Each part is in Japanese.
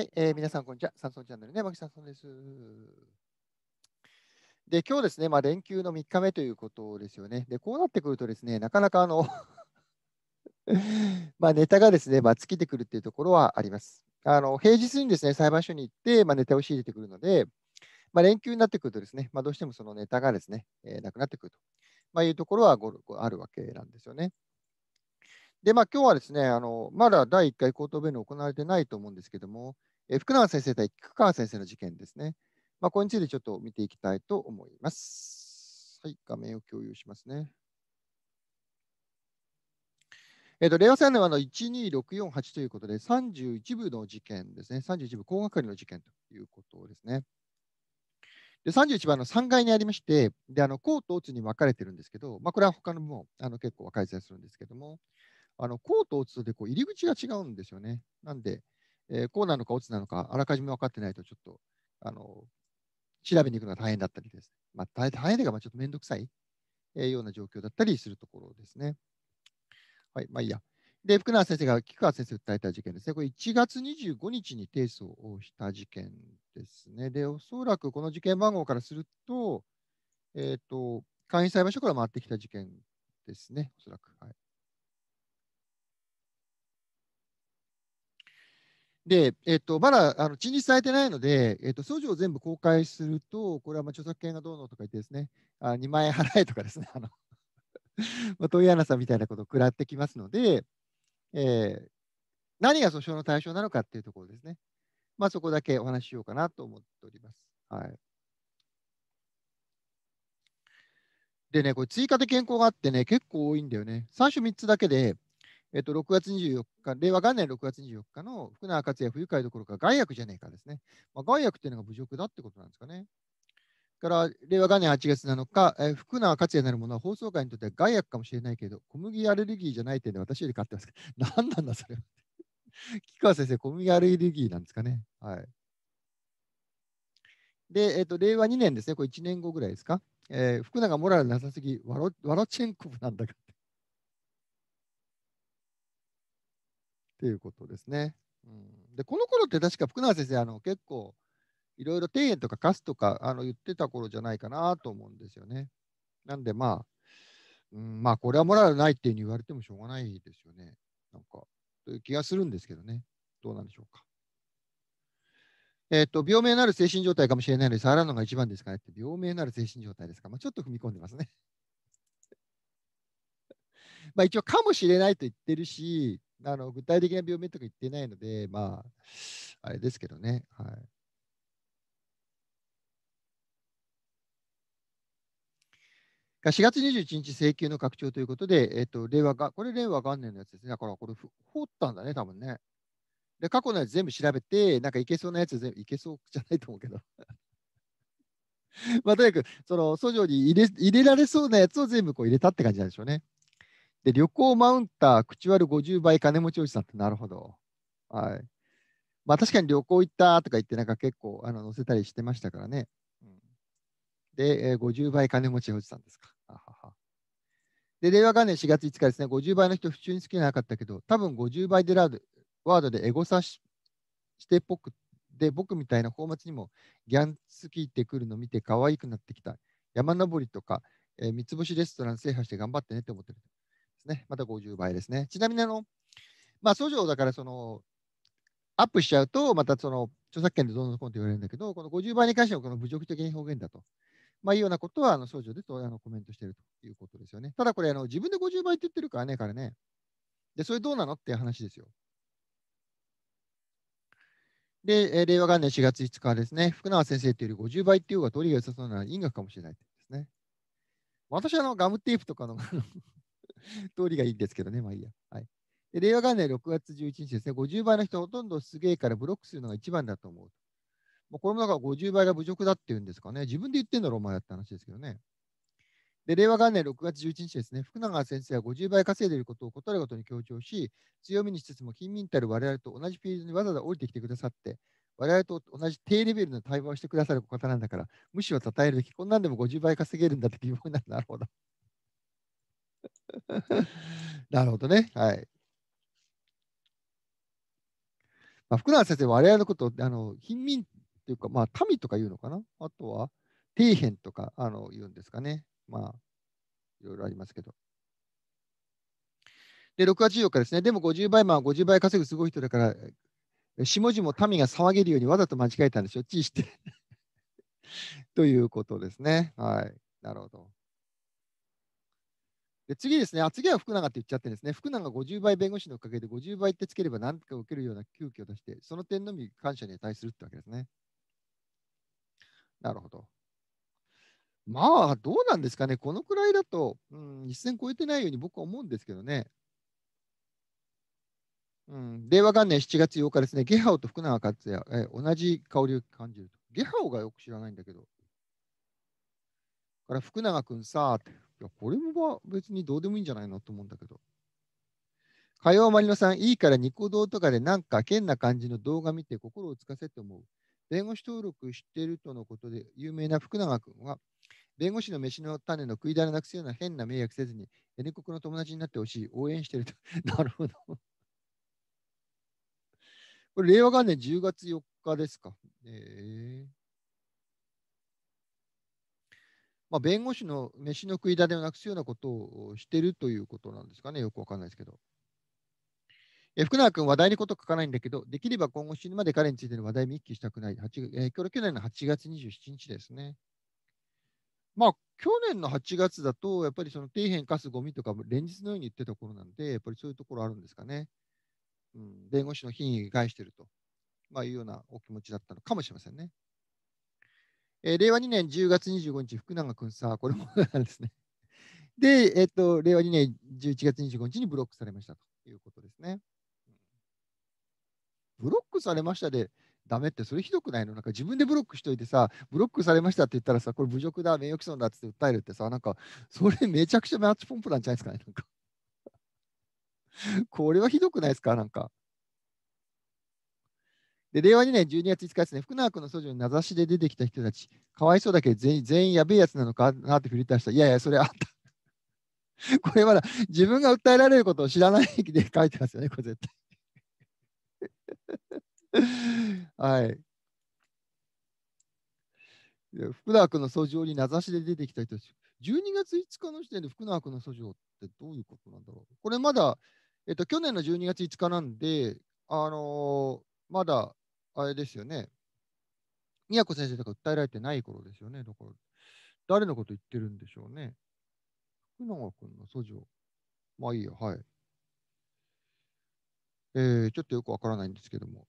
はい、えー、皆さん、こんにちは。サンソンチャンネルね、牧さんです。で、今日ですね、まあ、連休の3日目ということですよね。で、こうなってくるとですね、なかなかあの まネタがですね、まあ、尽きてくるっていうところはあります。あの平日にですね、裁判所に行って、まあ、ネタを仕入れてくるので、ま連休になってくるとですね、まどうしてもそのネタがですね、えー、なくなってくると、まいうところはごあるわけなんですよね。で、まあ、今日はですね、あのまだ第1回口頭弁論行われてないと思うんですけども、え福永先生対菊川先生の事件ですね。まあ、これについてちょっと見ていきたいと思います。はい、画面を共有しますね。えっ、ー、と、令和3年はの12648ということで、31部の事件ですね。31部高係の事件ということですね。で31番の3階にありまして、であのコートツに分かれてるんですけど、まあ、これは他の部門あの結構分かれするんですけども、あのコートつでこう入り口が違うんですよね。なんで、えー、こうなのか、オツなのか、あらかじめ分かってないと、ちょっと、あの、調べに行くのが大変だったりです、まあ、大変でか、まあ、ちょっと面倒くさい、えー、ような状況だったりするところですね。はい、まあいいや。で、福永先生が菊川先生を訴えた事件ですね。これ1月25日に提訴をした事件ですね。で、おそらくこの事件番号からすると、えっ、ー、と、簡易裁判所から回ってきた事件ですね、おそらく。はい、で、えっと、まだあの陳述されてないので、えっと、訴状を全部公開すると、これはまあ著作権がどうのとか言ってですね、あ2万円払えとかですね、あの 問屋さんみたいなことを食らってきますので、えー、何が訴訟の対象なのかっていうところですね。まあ、そこだけお話ししようかなと思っております。はい。でね、これ追加で健康があってね、結構多いんだよね。最初3つだけで、えっと、6月24日、令和元年6月24日の福永克也不愉快どころか害悪じゃねえかですね。まあ、害悪っていうのが侮辱だってことなんですかね。から、令和元年8月7日、えー、福永克也なるものは放送会にとっては害悪かもしれないけど、小麦アレルギーじゃない点で私より買ってますけど、何なんだそれ。菊 川先生、小麦アレルギーなんですかね。はい。で、えっ、ー、と、令和2年ですね、これ1年後ぐらいですか。えー、福永モラルなさすぎ、ワロワロチェンコブなんだかっていうことですね。うん、でこの頃って確か福永先生あの結構いろいろ庭園とか貸すとかあの言ってた頃じゃないかなと思うんですよね。なんでまあ、うん、まあこれはモラルないっていうふうに言われてもしょうがないですよね。なんかという気がするんですけどね。どうなんでしょうか。えっ、ー、と、病名なる精神状態かもしれないので、触らんのが一番ですかねって、病名なる精神状態ですか。まあ、ちょっと踏み込んでますね。まあ一応、かもしれないと言ってるし、あの具体的な病名とか言ってないので、まあ、あれですけどね。はい、が4月21日、請求の拡張ということで、えっと、令和が、これ令和元年のやつですね。だから、これ、放ったんだね、多分ね。で、過去のやつ全部調べて、なんかいけそうなやつ全部、いけそうじゃないと思うけど。まあ、とにかく、その、訴状に入れ入れられそうなやつを全部こう入れたって感じなんでしょうね。で、旅行マウンター、口割る50倍金持ちおじさんって、なるほど。はい。まあ確かに旅行行ったとか言って、なんか結構あの載せたりしてましたからね。で、えー、50倍金持ちおじさんですか。で、令和元年4月5日ですね、50倍の人、普通に好きじゃなかったけど、多分50倍でラードワードでエゴサししてっぽくで、僕みたいな放末にもギャンつきてくるの見て可愛くなってきた。山登りとか、えー、三つ星レストラン制覇して頑張ってねって思ってる。ですね。また50倍ですね。ちなみにあの、まあ、訴状だからその、アップしちゃうと、またその著作権でどんどんこんと言われるんだけど、この50倍に関してはこの侮辱的な表現だと。まあ、いうようなことは、あの、訴状であのコメントしているということですよね。ただこれ、あの、自分で50倍って言ってるからね、からね。で、それどうなのっていう話ですよ。で、令和元年4月5日ですね、福永先生というより50倍っていう方が通りが良さそうなのは因果かもしれないですね。私はあのガムテープとかの 通りがいいんですけどね、まあいいや。はい、で令和元年6月11日ですね、50倍の人ほとんどすげえからブロックするのが一番だと思う。もうこれもだから50倍が侮辱だっていうんですかね。自分で言ってんだろ、お前って話ですけどね。で、令和元年6月11日ですね、福永先生は50倍稼いでいることを断ることに強調し、強みにしつつも、貧民たる我々と同じフィールドにわざわざ降りてきてくださって、我々と同じ低レベルの対話をしてくださる方なんだから、むしろ称えるべき、こんなんでも50倍稼げるんだって疑問になるなるほど。なるほどね。はい。まあ、福永先生は我々のことを、あの、貧民っていうか、まあ、民とか言うのかな。あとは、底辺とか、あの、言うんですかね。まあ、いろいろありますけど。で、6月14日ですね。でも50倍、まあ50倍稼ぐすごい人だから、下地も民が騒げるようにわざと間違えたんでしょ。ちいして ということですね。はい。なるほど。で次ですねあ、次は福永って言っちゃってですね、福永50倍弁護士のおかげで50倍ってつければ何とか受けるような休憩を出して、その点のみ感謝に値するってわけですね。なるほど。まあ、どうなんですかね、このくらいだと、うん、一線超えてないように僕は思うんですけどね。うん、令和元年7月8日ですね、ゲハオと福永克也、え同じ香りを感じると。ゲハオがよく知らないんだけど。から福永君さーって。いや、これも別にどうでもいいんじゃないのと思うんだけど。火曜まりのさん、いいからニコ動とかでなんか変な感じの動画見て心をつかせって思う。弁護士登録してるとのことで有名な福永君は、弁護士の飯の種の食いだれなくすような変な迷惑せずに、N 国の友達になってほしい。応援してると。なるほど。これ、令和元年10月4日ですか。えーまあ、弁護士の飯の食いだれをなくすようなことをしてるということなんですかね、よくわかんないですけど。え福永君話題にこと書かないんだけど、できれば今後死ぬまで彼についての話題に一気したくない。えー、去年の8月27日ですね。まあ、去年の8月だと、やっぱりその底辺かすゴミとか、連日のように言ってたところなんで、やっぱりそういうところあるんですかね。うん、弁護士の品位を害してると、まあ、いうようなお気持ちだったのかもしれませんね。えー、令和2年10月25日、福永君さ、これもなんですね。で、えっ、ー、と、令和2年11月25日にブロックされましたということですね。ブロックされましたで、ダメって、それひどくないのなんか自分でブロックしといてさ、ブロックされましたって言ったらさ、これ侮辱だ、名誉毀損だって訴えるってさ、なんか、それめちゃくちゃマッチポンプなんじゃないですかね、なんかこれはひどくないですかなんか。で令和2年12月5日ですね、福永君の訴状に名指しで出てきた人たち、かわいそうだけど全員全員やべえやつなのかなって振り出した。いやいや、それあった。これまだ自分が訴えられることを知らないで書いてますよね、これ絶対。はい。福永君の訴状に名指しで出てきた人たち、12月5日の時点で福永君の訴状ってどういうことなんだろう。これまだ、えっと、去年の12月5日なんで、あのーまだあれですよね。宮子先生とか訴えられてない頃ですよね。だから、誰のこと言ってるんでしょうね。福永君の訴状。まあいいや、はい。えー、ちょっとよくわからないんですけども。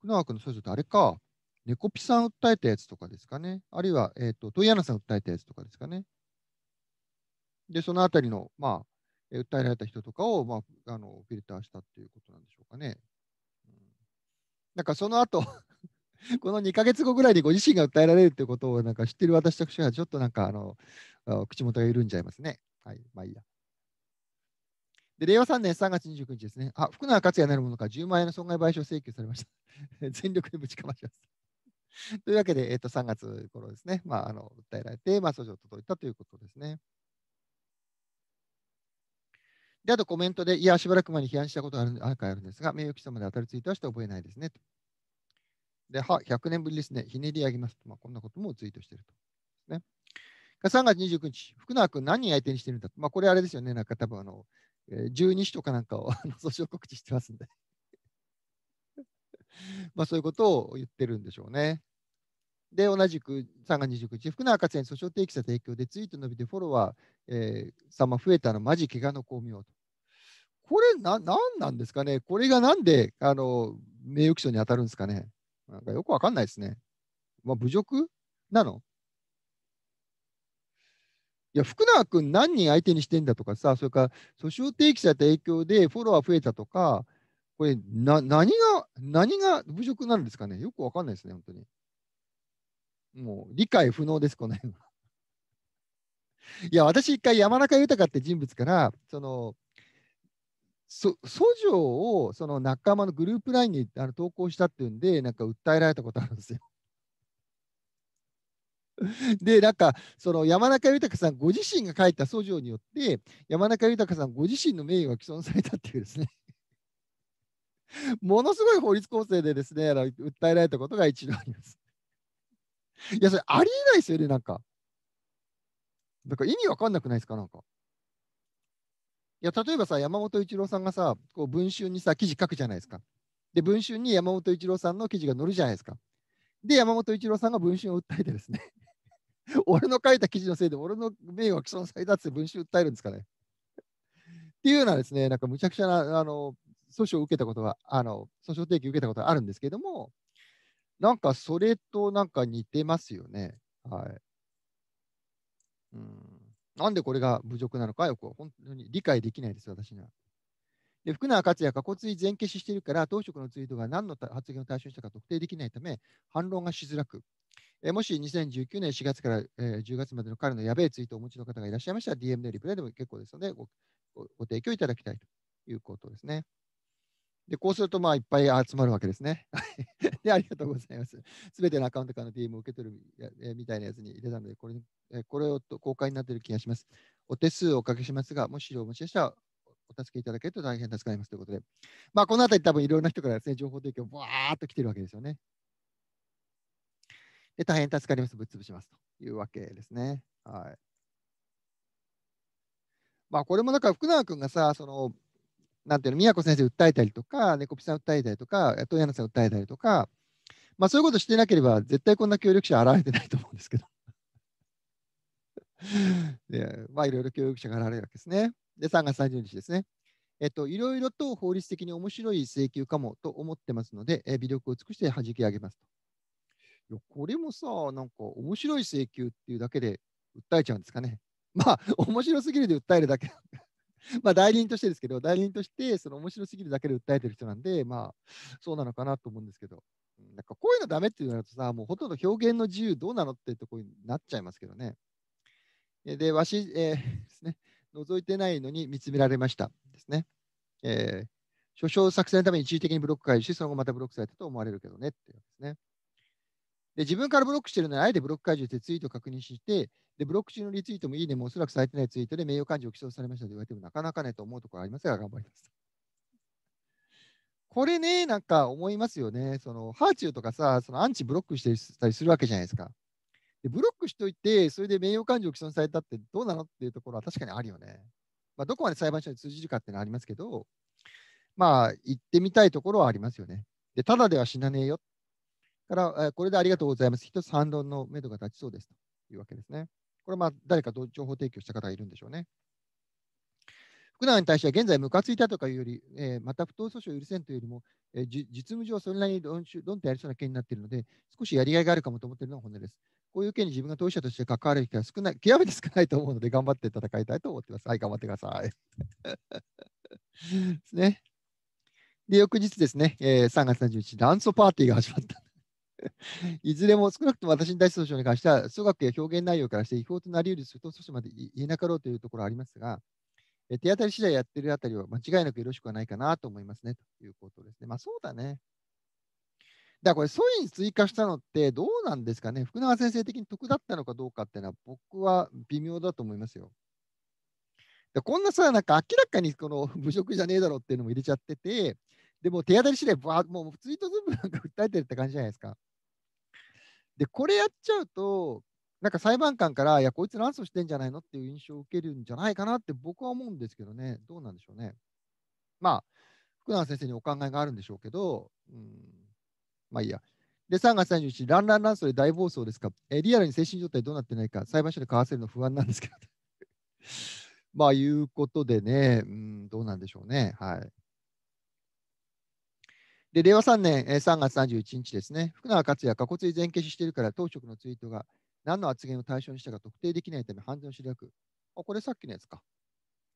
福永君の訴状ってあれか、猫ピさん訴えたやつとかですかね。あるいは、えっ、ー、と、問屋さん訴えたやつとかですかね。で、そのあたりの、まあ、訴えられた人とかを、まあ、あのフィルターしたっていうことなんでしょうかね。なんかその後 この2か月後ぐらいにご自身が訴えられるということをなんか知ってる私としては、ちょっとなんかあの口元が緩んじゃいますね。はい、まあいいや。で、令和3年3月29日ですね。あ、福永克也なるものか10万円の損害賠償請求されました。全力でぶちかまします。というわけで、えっ、と、3月頃ですね、まあ、あの訴えられて、まあ、訴状届いたということですね。で、あとコメントで、いや、しばらく前に批判したことあるあるんですが、名誉毀損まで当たるツイートはして覚えないですね。で、は、100年ぶりですね。ひねり上げます。まあ、こんなこともツイートしてると。ね。3月29日、福永君何人相手にしてるんだと。まあ、これあれですよね。なんか多分あの、12市とかなんかを 訴訟告知してますんで まあ、そういうことを言ってるんでしょうね。で、同じく3月29日、福永克也に訴訟提起した供でツイート伸びてフォロワー、えー、様増えたのマジ怪我の巧妙と。これな、なんなんですかね、これがなんであの名誉毀損に当たるんですかね、なんかよくわかんないですね。まあ、侮辱なのいや、福永君何人相手にしてんだとかさ、それから訴訟提起された影響でフォロワー増えたとか、これな、何が、何が侮辱なんですかねよくわかんないですね、本当に。もう理解不能です、この辺は。いや、私一回山中豊って人物から、その、訴状をその仲間のグループ LINE にあの投稿したっていうんで、なんか訴えられたことあるんですよ。で、なんか、その山中豊さんご自身が書いた訴状によって、山中豊さんご自身の名誉が毀損されたっていうですね ものすごい法律構成でですね、訴えられたことが一度ありますいや、それありえないですよね、なんか。なんか意味わかんなくないですか、なんか。いや例えばさ山本一郎さんがさこう文春にさ記事書くじゃないですか。で文春に山本一郎さんの記事が載るじゃないですか。で山本一郎さんが文春を訴えてですね 俺の書いた記事のせいで俺の名誉は毀損されたって文春訴えるんですかね。っていうようなですねなんかむちゃくちゃなあの訴訟を受けたことは、あの訴訟提起受けたことはあるんですけれどもなんかそれとなんか似てますよね。はい。うんなんでこれが侮辱なのかよく本当に理解できないです、私には。で福永克也が骨髄全消ししているから、当職のツイートが何の発言を対象にしたか特定できないため、反論がしづらく、えもし2019年4月から、え10月までの彼のやべえツイートをお持ちの方がいらっしゃいましたら、DM でリプレイでも結構ですのでご、ご提供いただきたいということですね。で、こうすると、まあ、いっぱい集まるわけですね。で、ありがとうございます。すべてのアカウントからの DM を受け取るえみたいなやつに入れたので、これえこれを公開になっている気がします。お手数をおかけしますが、もしおしちでしたら、お助けいただけると大変助かりますということで、まあ、このあたり多分いろんな人からですね、情報提供、わーっと来てるわけですよね。で、大変助かります、ぶっ潰しますというわけですね。はい。まあ、これもだから福永君がさ、その、なんていうの、宮子先生訴えたりとか、猫ピさん訴えたりとか、遠山さん訴えたりとか、まあ、そういうことしてなければ、絶対こんな協力者現れてないと思うんですけど。でまあ、いろいろ協力者が現れるわけですね。で、3月30日ですね。えっと、いろいろと法律的に面白い請求かもと思ってますので、え微力を尽くして弾き上げますと。いやこれもさ、なんか面白い請求っていうだけで訴えちゃうんですかね。まあ、面白すぎるで訴えるだけ まあ代理人としてですけど、代理人として、その面白すぎるだけで訴えてる人なんで、まあ、そうなのかなと思うんですけど、なんかこういうのダメっていうのだとさ、もうほとんど表現の自由どうなのってとこになっちゃいますけどね。で、わし、えー、ですね、覗いてないのに見つめられましたですね。えー、所掌作戦のために一時的にブロック解除し、その後またブロックされたと思われるけどねっていうですね。で自分からブロックしてるなら、あえてブロック解除してツイートを確認して、でブロック中のリツイートもいいねもおそらくされてないツイートで名誉感情を起訴されましたと言われてもなかなかねと思うところありますが、頑張ります。これね、なんか思いますよね。そのハーチューとかさ、そのアンチブロックしてたりするわけじゃないですか。でブロックしといて、それで名誉感情を毀損されたってどうなのっていうところは確かにあるよね。まあ、どこまで裁判所に通じるかっていうのはありますけど、まあ、行ってみたいところはありますよね。で、ただでは死なねえよっから、これでありがとうございます。一つ反論の目処が立ちそうですというわけですね。これはまあ誰か情報提供した方がいるんでしょうね。福永に対しては現在ムカついたとかいうより、えー、また不当訴訟を許せんというよりも、えー、実務上それなりに論論点ありそうな件になっているので、少しやりがいがあるかもと思っているのが本音です。こういう件に自分が当事者として関わる機会は少ない、極めて少ないと思うので、頑張って戦いたいと思っています。はい、頑張ってください。ですね。で、翌日ですね、えー、3月31日、ダンスパーティーが始まった。いずれも少なくとも私に対する訴訟に関しては、数学や表現内容からして違法となりうる訴訟まで言えなかろうというところありますが、え手当たり次第やってるあたりは間違いなくよろしくはないかなと思いますねということですね。まあそうだね。だからこれ、ソイに追加したのってどうなんですかね福永先生的に得だったのかどうかっていうのは僕は微妙だと思いますよ。でこんなさ、なんか明らかにこの 侮辱じゃねえだろっていうのも入れちゃってて、でも手当たり次第、もうツイート全部なんか訴えてるって感じじゃないですか。で、これやっちゃうと、なんか裁判官から、いや、こいつ乱訴してんじゃないのっていう印象を受けるんじゃないかなって僕は思うんですけどね、どうなんでしょうね。まあ、福永先生にお考えがあるんでしょうけど、うん、まあいいや。で、3月31日、ランランランで大暴走ですか、えリアルに精神状態どうなってないか、裁判所で交わせるの不安なんですけど、まあ、いうことでね、うん、どうなんでしょうね。はい。で、令和3年3月31日ですね、福永克也、過骨髄全消ししているから当職のツイートが何の発言を対象にしたか特定できないため判断を開く。あ、これさっきのやつか。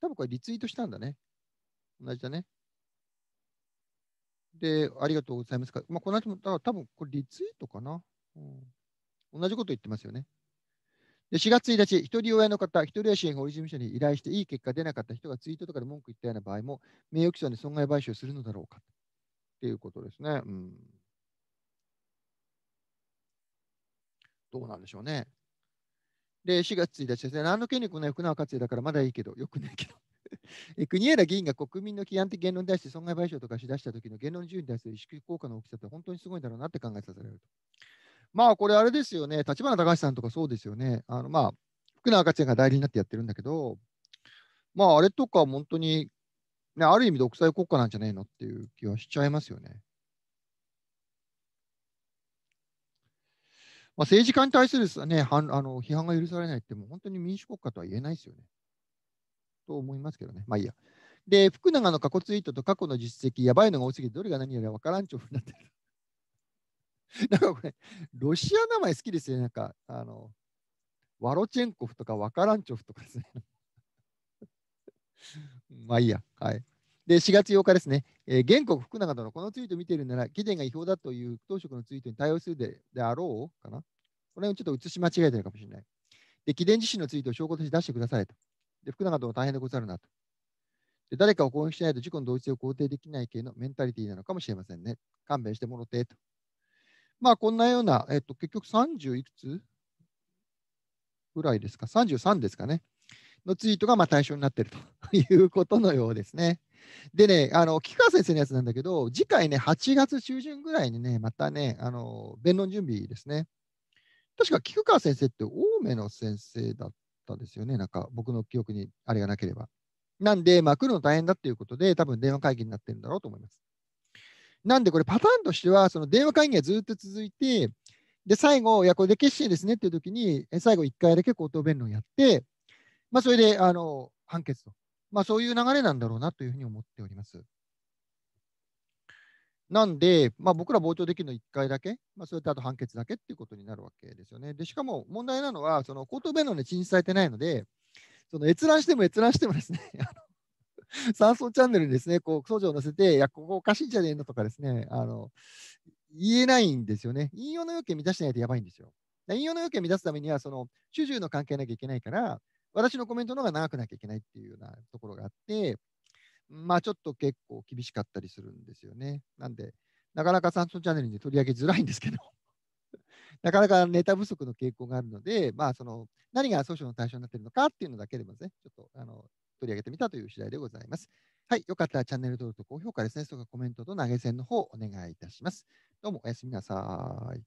多分これリツイートしたんだね。同じだね。で、ありがとうございますか。まあ、この後も、多分これリツイートかな、うん。同じこと言ってますよね。で4月1日、一人親の方、一人親援法律事務所に依頼していい結果出なかった人がツイートとかで文句言ったような場合も、名誉毀損で損害賠償するのだろうか。っていうことですね。うん、どうなんでしょうね。で、4月1日ですね、何の権力もない福永克也だからまだいいけど、よくないけど。国枝議員が国民の規範的言論に対して損害賠償とかしだした時の言論自由に対する意識効果の大きさって本当にすごいんだろうなって考えさせられると。まあこれあれですよね、立花隆さんとかそうですよね、あのまあ、福永克也が代理になってやってるんだけど、まああれとか本当にね、ある意味独裁国家なんじゃないのっていう気はしちゃいますよね。まあ、政治家に対する、ね、はんあの批判が許されないって、もう本当に民主国家とは言えないですよね。と思いますけどね。まあいいや。で、福永の過去ツイートと過去の実績、やばいのが多すぎて、どれが何より分からんちょうになってる。なんかこれ、ロシア名前好きですよね。なんか、あの、ワロチェンコフとかワカランチョフとかですね。まあいいや。はい。で、4月8日ですね、えー、原告福永殿、このツイート見てるなら、貴典が違法だという当職のツイートに対応するでであろうかな。この辺をちょっと写し間違えてるかもしれない。で、貴典自身のツイートを証拠として出してくださいと。で、福永殿大変でござるなと。で、誰かを攻撃しないと事故の同一性を肯定できない系のメンタリティなのかもしれませんね。勘弁してもろてと。まあ、こんなような、えっと、結局30いくつぐらいですか、33ですかね。のツイートがま対象になっていると いうことのようですね。でね、あの菊川先生のやつなんだけど、次回ね、8月中旬ぐらいにね、またね、あの弁論準備ですね。確か菊川先生って青梅の先生だったですよね、なんか僕の記憶にあれがなければ。なんで、まあ、来るの大変だっていうことで、多分電話会議になってるんだろうと思います。なんで、これパターンとしては、その電話会議がずっと続いて、で、最後、いや、これで決心ですねっていう時に、最後1回だけ口頭弁論やって、まあ、それであの判決と、まあ、そういう流れなんだろうなというふうに思っております。なんで、まあ、僕ら傍聴できるの1回だけ、まあ、それとあと判決だけっていうことになるわけですよね。でしかも問題なのは、その口頭弁論で陳述されてないので、その閲覧しても閲覧してもですね、山 荘チャンネルにですね、こう、訴状を載せて、いや、ここおかしいんじゃねえのとかですね、あの、言えないんですよね。引用の要件満たしてないとやばいんですよ。引用の要件満たすためには、その、主従の関係なきゃいけないから、私のコメントの方が長くなきゃいけないっていうようなところがあって、まあちょっと結構厳しかったりするんですよね。なんで、なかなかサンソンチャンネルに取り上げづらいんですけど、なかなかネタ不足の傾向があるので、まあその何が訴訟の対象になっているのかっていうのだけでもですね、ちょっとあの取り上げてみたという次第でございます。はい、よかったらチャンネル登録と高評価ですね、それからコメントと投げ銭の方お願いいたします。どうもおやすみなさい。